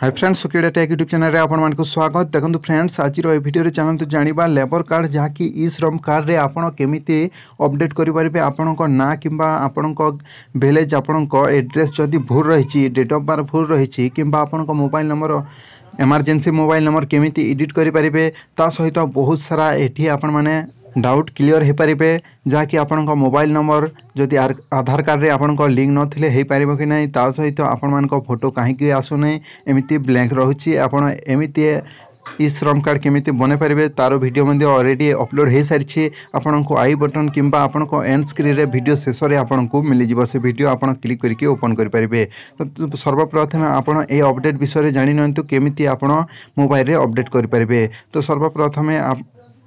हाय friends Sukrida tech YouTube channel आपंक स्वागत देखो फ्रेंड्स आज ए भिडियो चलत जाना लेबर कार्ड जहाँकि इ श्रम कार्ड में आपड़ केमी अपडेट करेंगे आपण ना कि आपण भेलेज आपण एड्रेस जदि भूल रही डेट अफ बार्थ भूल रही कि आपण mobile number emergency mobile number केमी एडिट करेंगे ता सहित बहुत सारा ये आपण मैंने डाउट क्लीयर ହୋଇପାରିବେ ଯାହାକି ଆପଣଙ୍କ ମୋବାଇଲ୍ ନମ୍ବର ଯଦି ଆଧାର କାର୍ଡ଼ରେ ଆପଣଙ୍କ ଲିଙ୍କ୍ ନଥିଲେ ହୋଇପାରିବ କି ନାହିଁ ତା ସହିତ ଆପଣମାନଙ୍କ ଫଟୋ କାହିଁକି ଆସୁନାହିଁ ଏମିତି ବ୍ଲାଙ୍କ ରହୁଛି ଆପଣ ଏମିତି ଇ ଶ୍ରମ କାର୍ଡ଼ କେମିତି ବନେଇପାରିବେ ତା'ର ଭିଡ଼ିଓ ମଧ୍ୟ ଅଲରେଡ଼ି ଅପଲୋଡ଼ ହୋଇସାରିଛି ଆପଣଙ୍କୁ ଆଇ ବଟନ୍ କିମ୍ବା ଆପଣଙ୍କ ଏଣ୍ଡ ସ୍କ୍ରିନ୍ରେ ଭିଡ଼ିଓ ଶେଷରେ ଆପଣଙ୍କୁ ମିଳିଯିବ ସେ ଭିଡ଼ିଓ ଆପଣ କ୍ଲିକ୍ କରିକି ଓପନ୍ କରିପାରିବେ ତ ସର୍ବପ୍ରଥମେ ଆପଣ ଏ ଅପଡ଼େଟ୍ ବିଷୟରେ ଜାଣିନିଅନ୍ତୁ କେମିତି ଆପଣ ମୋବାଇଲରେ ଅପଡ଼େଟ୍ କରିପାରିବେ ତ ସର୍ବପ୍ରଥମେ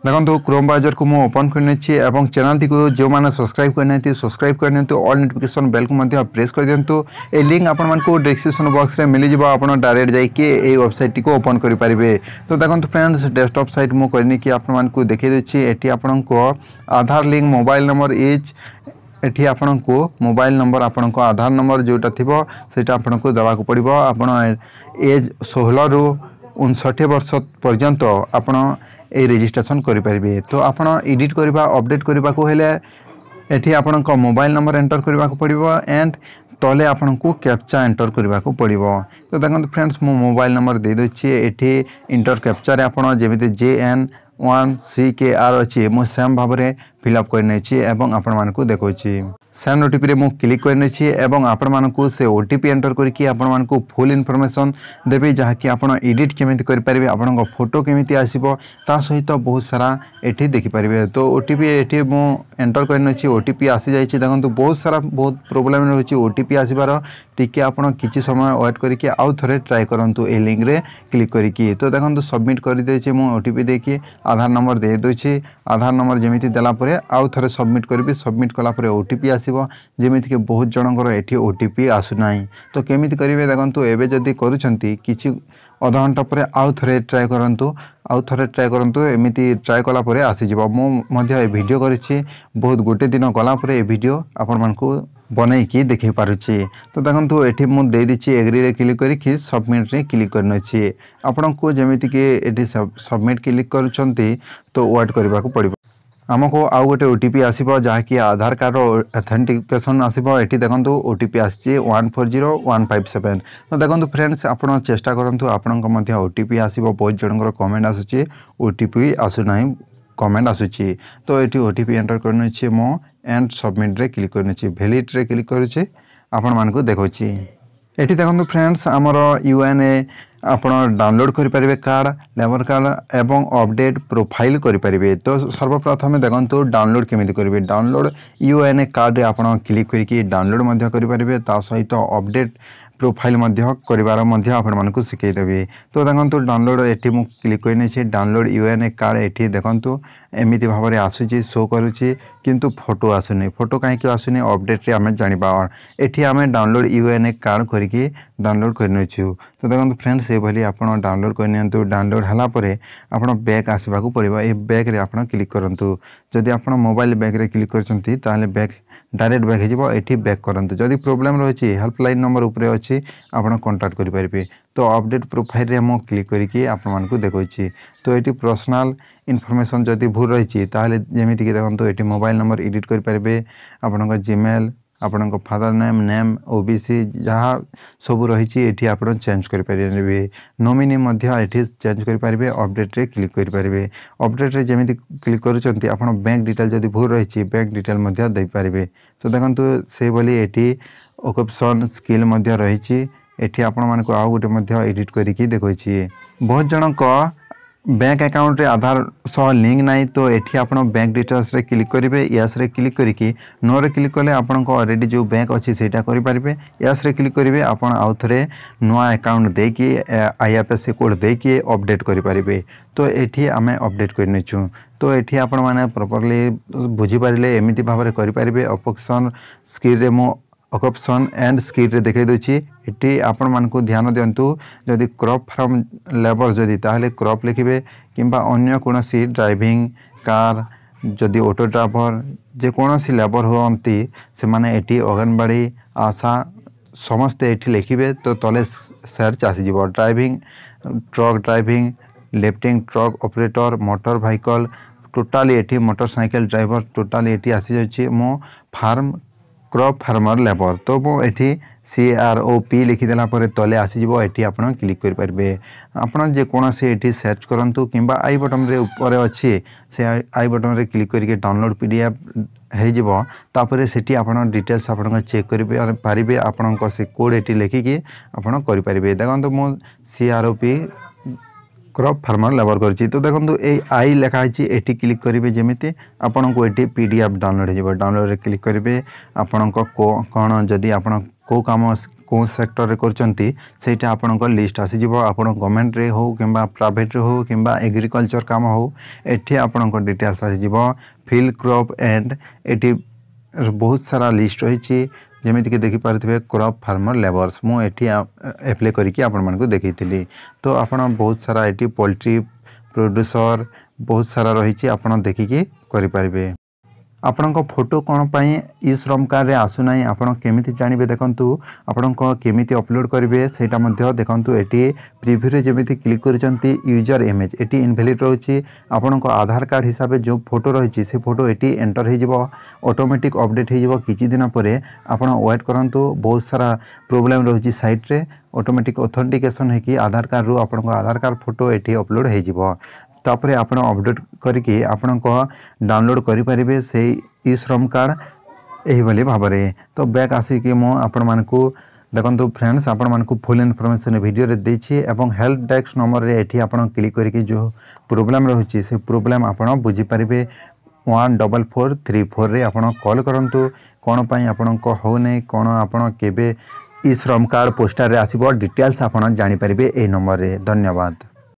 দেখুন ক্রোম ব্রাউজর কু মু ওপন করে নিচ্ছি এবং চ্যানেলটি যে সবসক্রাইব করে না সবসক্রাইব করে নিও অল নোটিফিকেসন বেল কু প্রেস করে দিও এই লিঙ্ক আপনার ডিসক্রিপশন বক্সরে মিলিযোগ আপনার ডাইরেক্ট যাই এই ওয়েবসাইটটি ওপন করে পারে তো দেখুন ফ্রেন্ডস ডেস্কটপ সাইট মু করি আপনার দেখে দিচ্ছি এটি আপনার Aadhaar link mobile number is এটি আপনার মোবাইল নম্বর আপনার আধার নম্বর যেটা থাকবে সেটা আপনার দেওয়া পড়ব আপনার এজ ষোহলু ষাঠিয়ে বর্ষ পর্যন্ত আপন এই রেজিষ্ট্রেসন করে তো আপনার এডিট করা অপডেট করা হলে এটি আপনার মোবাইল নম্বর এন্টর করা পড়ব এন্ড তলে আপনার ক্যাপচা এন্টর করা পড়ব তো দেখুন ফ্রেন্ডস মু মোবাইল নম্বর দিয়ে দিচ্ছি এটি ইন্টর ক্যাপচারে আপনার যেমি J N one C K R অছি মু সেম ভাবে ফিল আপ করে নিয়েছি এবং আপনার দেখছি ସେନ୍ ଓଟିପିରେ ମୁଁ କ୍ଲିକ୍ କରିନେଛି ଏବଂ ଆପଣମାନଙ୍କୁ ସେ ଓ ଟି ପି ଏଣ୍ଟର କରିକି ଆପଣମାନଙ୍କୁ ଫୁଲ୍ ଇନଫର୍ମେସନ୍ ଦେବି ଯାହାକି ଆପଣ ଏଡ଼ିଟ୍ କେମିତି କରିପାରିବେ ଆପଣଙ୍କ ଫଟୋ କେମିତି ଆସିବ ତା ସହିତ ବହୁତ ସାରା ଏଠି ଦେଖିପାରିବେ ତ ଓ ଟି ପି ଏଠି ମୁଁ ଏଣ୍ଟର କରିନେଛି ଓ ଟି ପି ଆସିଯାଇଛି ଦେଖନ୍ତୁ ବହୁତ ସାରା ବହୁତ ପ୍ରୋବ୍ଲେମ୍ ରହୁଛି ଓ ଟି ପି ଆସିବାର ଟିକେ ଆପଣ କିଛି ସମୟ ୱେଟ୍ କରିକି ଆଉ ଥରେ ଟ୍ରାଏ କରନ୍ତୁ ଏହି ଲିଙ୍କରେ କ୍ଲିକ୍ କରିକି ତ ଦେଖନ୍ତୁ ସବମିଟ୍ କରିଦେଇଛି ମୁଁ ଓ ଟି ପି ଦେଇକି ଆଧାର ନମ୍ବର ଦେଇଦେଉଛି ଆଧାର ନମ୍ବର ଯେମିତି ଦେଲା ପରେ ଆଉ ଥରେ ସବମିଟ୍ କରିବି ସବମିଟ୍ କଲା ପରେ ଓ ଟି ପି ଆସି ଆସିବ ଯେମିତିକି ବହୁତ ଜଣଙ୍କର ଏଠି ଓ ଟି ପି ଆସୁନାହିଁ ତ କେମିତି କରିବେ ଦେଖନ୍ତୁ ଏବେ ଯଦି କରୁଛନ୍ତି କିଛି ଅଧଘଣ୍ଟା ପରେ ଆଉ ଥରେ ଟ୍ରାଏ କରନ୍ତୁ ଆଉ ଥରେ ଟ୍ରାଏ କରନ୍ତୁ ଏମିତି ଟ୍ରାଏ କଲା ପରେ ଆସିଯିବ ମୁଁ ମଧ୍ୟ ଏ ଭିଡ଼ିଓ କରିଛି ବହୁତ ଗୋଟେ ଦିନ ଗଲା ପରେ ଏ ଭିଡ଼ିଓ ଆପଣମାନଙ୍କୁ ବନେଇକି ଦେଖାଇ ପାରୁଛି ତ ଦେଖନ୍ତୁ ଏଠି ମୁଁ ଦେଇଦେଇଛି ଏଗ୍ରିରେ କ୍ଲିକ୍ କରିକି ସବମିଟ୍ରେ କ୍ଲିକ୍ କରିନେଉଛି ଆପଣଙ୍କୁ ଯେମିତିକି ଏଠି ସବମିଟ୍ କ୍ଲିକ୍ କରୁଛନ୍ତି ତ ୱାଟ୍ କରିବାକୁ ପଡ଼ିବ ଆମକୁ ଆଉ ଗୋଟେ ଓ ଟି ପି ଆସିବ ଯାହାକି ଆଧାର କାର୍ଡ଼ର ଅଥେଣ୍ଟିକେସନ୍ ଆସିବ ଏଠି ଦେଖନ୍ତୁ ଓ ଟି ପି ଆସିଛି one four zero one five seven ତ ଦେଖନ୍ତୁ ଫ୍ରେଣ୍ଡସ୍ ଆପଣ ଚେଷ୍ଟା କରନ୍ତୁ ଆପଣଙ୍କ ମଧ୍ୟ ଓ ଟି ପି ଆସିବ ବହୁତ ଜଣଙ୍କର କମେଣ୍ଟ ଆସୁଛି ଓ ଟି ପି ଆସୁନାହିଁ କମେଣ୍ଟ ଆସୁଛି ତ ଏଠି ଓ ଟି ପି ଏଣ୍ଟର କରିନେଉଛି ମୁଁ ଏଣ୍ଡ ସବମିଟ୍ରେ କ୍ଲିକ୍ କରିନେଉଛି ଭ୍ୟାଲିଡ଼୍ରେ କ୍ଲିକ୍ କରୁଛି ଆପଣମାନଙ୍କୁ ଦେଖାଉଛି এটি দেখুন ফ্রেন্ডস আমার ইউএনএ আপনার ডাউনলোড করে পে কার্ড লেবর কার্ড এবং অপডেট প্রোফাইল করে পে তো সর্বপ্রথমে দেখুন ডাউনলোড কমিটি করবে ডাউনলোড ইউএনএ কার্ডে আপনার ক্লিক করি ডাউনলোড করে পে তা সহ অপডেট ପ୍ରୋଫାଇଲ୍ ମଧ୍ୟ କରିବାର ମଧ୍ୟ ଆପଣମାନଙ୍କୁ ଶିଖାଇଦେବି ତ ଦେଖନ୍ତୁ ଡାଉନଲୋଡ଼ ଏଠି ମୁଁ କ୍ଲିକ୍ କରିନେଇଛି download U N A card ଏଠି ଦେଖନ୍ତୁ ଏମିତି ଭାବରେ ଆସୁଛି ଶୋ କରୁଛି କିନ୍ତୁ ଫଟୋ ଆସୁନି ଫଟୋ କାହିଁକି ଆସୁନି ଅପଡ଼େଟ୍ରେ ଆମେ ଜାଣିବା ଏଠି ଆମେ download U N A card କରିକି ডাউনলোড କରିନେଇଛୁ ତ ଦେଖନ୍ତୁ ଫ୍ରେଣ୍ଡ ସେଭଳି ଆପଣ ଡାଉନଲୋଡ଼ କରିନିଅନ୍ତୁ ଡାଉନଲୋଡ଼ ହେଲା ପରେ ଆପଣ ବ୍ୟାକ୍ ଆସିବାକୁ ପଡ଼ିବ ଏ ବ୍ୟାକ୍ରେ ଆପଣ କ୍ଲିକ୍ କରନ୍ତୁ ଯଦି ଆପଣ ମୋବାଇଲ ବ୍ୟାକ୍ରେ କ୍ଲିକ୍ କରିଛନ୍ତି ତାହେଲେ ବ୍ୟାକ୍ ডাইরেক্ট ব্যাক হয়ে যাব এটি ব্যাক করতু যদি প্রোবলেম রয়েছে হেল্পলাইন নম্বর উপরে অছি আপনার কন্টাক্ট করে পারবে তো অপডেট প্রোফাইলে মু ক্লিক করি আপনার দেখছি তো এটি পর্সনাল ইনফরমেসন যদি ভুল রয়েছে তাহলে যেমিকি দেখুন এটি মোবাইল নম্বর এডিট করে পারবে আপনার জিমেল ଆପଣଙ୍କ father name name O B C ଯାହା ସବୁ ରହିଛି ଏଠି ଆପଣ ଚେଞ୍ଜ କରିପାରିବେ ନୋମିନି ମଧ୍ୟ ଏଠି ଚେଞ୍ଜ କରିପାରିବେ ଅପଡ଼େଟ୍ରେ କ୍ଲିକ୍ କରିପାରିବେ ଅପଡ଼େଟ୍ରେ ଯେମିତି କ୍ଲିକ୍ କରୁଛନ୍ତି ଆପଣ ବ୍ୟାଙ୍କ ଡିଟେଲ୍ ଯଦି ଭୁଲ ରହିଛି ବ୍ୟାଙ୍କ ଡିଟେଲ୍ ମଧ୍ୟ ଦେଇପାରିବେ ତ ଦେଖନ୍ତୁ ସେଭଳି ଏଠି ଅକପସନ୍ ସ୍କିଲ୍ ମଧ୍ୟ ରହିଛି ଏଠି ଆପଣମାନଙ୍କୁ ଆଉ ଗୋଟେ ମଧ୍ୟ ଏଡ଼ିଟ୍ କରିକି ଦେଖାଇଛି ବହୁତ ଜଣଙ୍କ ବ୍ୟାଙ୍କ ଆକାଉଣ୍ଟରେ ଆଧାର ସହ ଲିଙ୍କ ନାହିଁ ତ ଏଠି ଆପଣ ବ୍ୟାଙ୍କ ଡିଟେଲ୍ସରେ କ୍ଲିକ୍ କରିବେ ୟାସ୍ରେ କ୍ଲିକ୍ କରିକି ନୋରେ କ୍ଲିକ୍ କଲେ ଆପଣଙ୍କ ଅଲରେଡ଼ି ଯେଉଁ ବ୍ୟାଙ୍କ ଅଛି ସେଇଟା କରିପାରିବେ ୟାସ୍ରେ କ୍ଲିକ୍ କରିବେ ଆପଣ ଆଉ ଥରେ ନୂଆ ଆକାଉଣ୍ଟ ଦେଇକି ଆଇଆର୍ଏସ୍ସି କୋଡ଼୍ ଦେଇକି ଅପଡ଼େଟ୍ କରିପାରିବେ ତ ଏଠି ଆମେ ଅପଡ଼େଟ୍ କରିନେଛୁ ତ ଏଠି ଆପଣମାନେ ପ୍ରପର୍ଲି ବୁଝିପାରିଲେ ଏମିତି ଭାବରେ କରିପାରିବେ ଅପକ୍ସନ୍ ସ୍କିଲ୍ରେ ମୁଁ ଅକପସନ୍ ଏଣ୍ଡ ସ୍କିଡ଼ରେ ଦେଖାଇ ଦେଉଛି ଏଠି ଆପଣମାନଙ୍କୁ ଧ୍ୟାନ ଦିଅନ୍ତୁ ଯଦି କ୍ରପ୍ ଫ୍ରମ୍ ଲେବର୍ ଯଦି ତାହେଲେ କ୍ରପ୍ ଲେଖିବେ କିମ୍ବା ଅନ୍ୟ କୌଣସି ଡ୍ରାଇଭିଂ କାର୍ ଯଦି ଅଟୋ ଡ୍ରାଇଭର ଯେକୌଣସି ଲେବର ହୁଅନ୍ତି ସେମାନେ ଏଠି ଅଙ୍ଗନବାଡ଼ି ଆଶା ସମସ୍ତେ ଏଠି ଲେଖିବେ ତ ତଳେ ସର୍ଚ୍ଚ ଆସିଯିବ driving truck driving lifting truck operator motor vehicle totally ଏଠି ମୋଟର ସାଇକେଲ ଡ୍ରାଇଭର ଟୋଟାଲି ଏଠି ଆସିଯାଉଛି ମୁଁ ଫାର୍ମ ক্রপ ফার্ମর লেବର তো ମୁଁ ଏଠି ସିଆର୍ଓପି ଲେଖିଦେଲା ପରେ ତଳେ ଆସିଯିବ ଏଠି ଆପଣ କ୍ଲିକ୍ କରିପାରିବେ ଆପଣ ଯେକୌଣସି ଏଠି ସର୍ଚ୍ଚ କରନ୍ତୁ କିମ୍ବା ଆଇ ବଟନ୍ରେ ଉପରେ ଅଛି ସେ ଆଇ ବଟନ୍ରେ କ୍ଲିକ୍ କରିକି ଡାଉନଲୋଡ଼ ପି ଡି ଏଫ୍ ହୋଇଯିବ ତାପରେ ସେଠି ଆପଣ ଡିଟେଲ୍ସ ଆପଣଙ୍କ ଚେକ୍ କରିପାରିବେ ଆପଣଙ୍କ ସେ କୋଡ଼୍ ଏଠି ଲେଖିକି ଆପଣ କରିପାରିବେ ଦେଖନ୍ତୁ ମୁଁ ସିଆର୍ଓପି ক্রপ ফার্মর লেবর করছি তো দেখুন এই আই লেখা হয়েছে এটি ক্লিক করবে যেমিতি আপনার এটি পিডিএফ ডাউনলোড হয়ে যাব ডাউনলোডে ক্লিক করবে আপনার কোণ যদি আপনার কেউ কাম କେଉଁ ସେକ୍ଟରରେ କରୁଛନ୍ତି ସେଇଟା ଆପଣଙ୍କ ଲିଷ୍ଟ ଆସିଯିବ ଆପଣ ଗଭର୍ଣ୍ଣମେଣ୍ଟରେ ହେଉ କିମ୍ବା ପ୍ରାଇଭେଟରେ ହେଉ କିମ୍ବା ଏଗ୍ରିକଲଚର କାମ ହେଉ ଏଠି ଆପଣଙ୍କ ଡିଟେଲ୍ସ ଆସିଯିବ ଫିଲ୍ଡ କ୍ରପ୍ ଆଣ୍ଡ ଏଠି ବହୁତ ସାରା ଲିଷ୍ଟ ରହିଛି ଯେମିତିକି ଦେଖିପାରୁଥିବେ କ୍ରପ୍ ଫାର୍ମର୍ ଲେବର୍ସ ମୁଁ ଏଠି ଆପ୍ଲାଏ କରିକି ଆପଣମାନଙ୍କୁ ଦେଖାଇଥିଲି ତ ଆପଣ ବହୁତ ସାରା ଏଠି ପୋଲ୍ଟ୍ରି ପ୍ରଡ୍ୟୁସର୍ ବହୁତ ସାରା ରହିଛି ଆପଣ ଦେଖିକି କରିପାରିବେ ଆପଣଙ୍କ ଫଟୋ କ'ଣ ପାଇଁ ଇ ଶ୍ରମ କାର୍ଡ଼ରେ ଆସୁନାହିଁ ଆପଣ କେମିତି ଜାଣିବେ ଦେଖନ୍ତୁ ଆପଣଙ୍କ କେମିତି ଅପଲୋଡ଼ କରିବେ ସେଇଟା ମଧ୍ୟ ଦେଖନ୍ତୁ ଏଠି ପ୍ରିଭ୍ୟୁରେ ଯେମିତି କ୍ଲିକ୍ କରିଛନ୍ତି ୟୁଜର୍ ଇମେଜ୍ ଏଠି ଇନଭ୍ୟାଲିଡ଼ ରହୁଛି ଆପଣଙ୍କ ଆଧାର କାର୍ଡ଼ ହିସାବରେ ଯେଉଁ ଫଟୋ ରହିଛି ସେ ଫଟୋ ଏଠି ଏଣ୍ଟର ହୋଇଯିବ ଅଟୋମେଟିକ୍ ଅପଡ଼େଟ୍ ହୋଇଯିବ କିଛି ଦିନ ପରେ ଆପଣ ୱେଟ୍ କରନ୍ତୁ ବହୁତ ସାରା ପ୍ରୋବ୍ଲେମ୍ ରହୁଛି ସାଇଟ୍ରେ অটোমেটিক অথেন্টিকেসন হয়েকি আধার কার্ডু আপনার আধার কার্ড ফটো এটি অপলোড হয়ে যাব ତାପରେ ଆପଣ ଅପଡ଼େଟ୍ କରିକି ଆପଣଙ୍କ ଡାଉନଲୋଡ଼୍ କରିପାରିବେ ସେଇ ଇ ଶ୍ରମ କାର୍ଡ଼ ଏହିଭଳି ଭାବରେ ତ ବ୍ୟାକ୍ ଆସିକି ମୁଁ ଆପଣମାନଙ୍କୁ ଦେଖନ୍ତୁ ଫ୍ରେଣ୍ଡସ୍ ଆପଣମାନଙ୍କୁ ଫୁଲ୍ ଇନଫର୍ମେସନ୍ ଭିଡ଼ିଓରେ ଦେଇଛି ଏବଂ ହେଲ୍ପ ଡେସ୍କ ନମ୍ବରରେ ଏଠି ଆପଣ କ୍ଲିକ୍ କରିକି ଯେଉଁ ପ୍ରୋବ୍ଲେମ୍ ରହୁଛି ସେ ପ୍ରୋବ୍ଲେମ୍ ଆପଣ ବୁଝିପାରିବେ ୱାନ୍ ଡବଲ୍ ଫୋର୍ ଥ୍ରୀ ଫୋର୍ରେ ଆପଣ କଲ୍ କରନ୍ତୁ କ'ଣ ପାଇଁ ଆପଣଙ୍କ ହେଉନାହିଁ କ'ଣ ଆପଣ କେବେ ଇ ଶ୍ରମ କାର୍ଡ଼ ପୋଷ୍ଟାରରେ ଆସିବ ଡିଟେଲ୍ସ ଆପଣ ଜାଣିପାରିବେ ଏହି ନମ୍ବରରେ ଧନ୍ୟବାଦ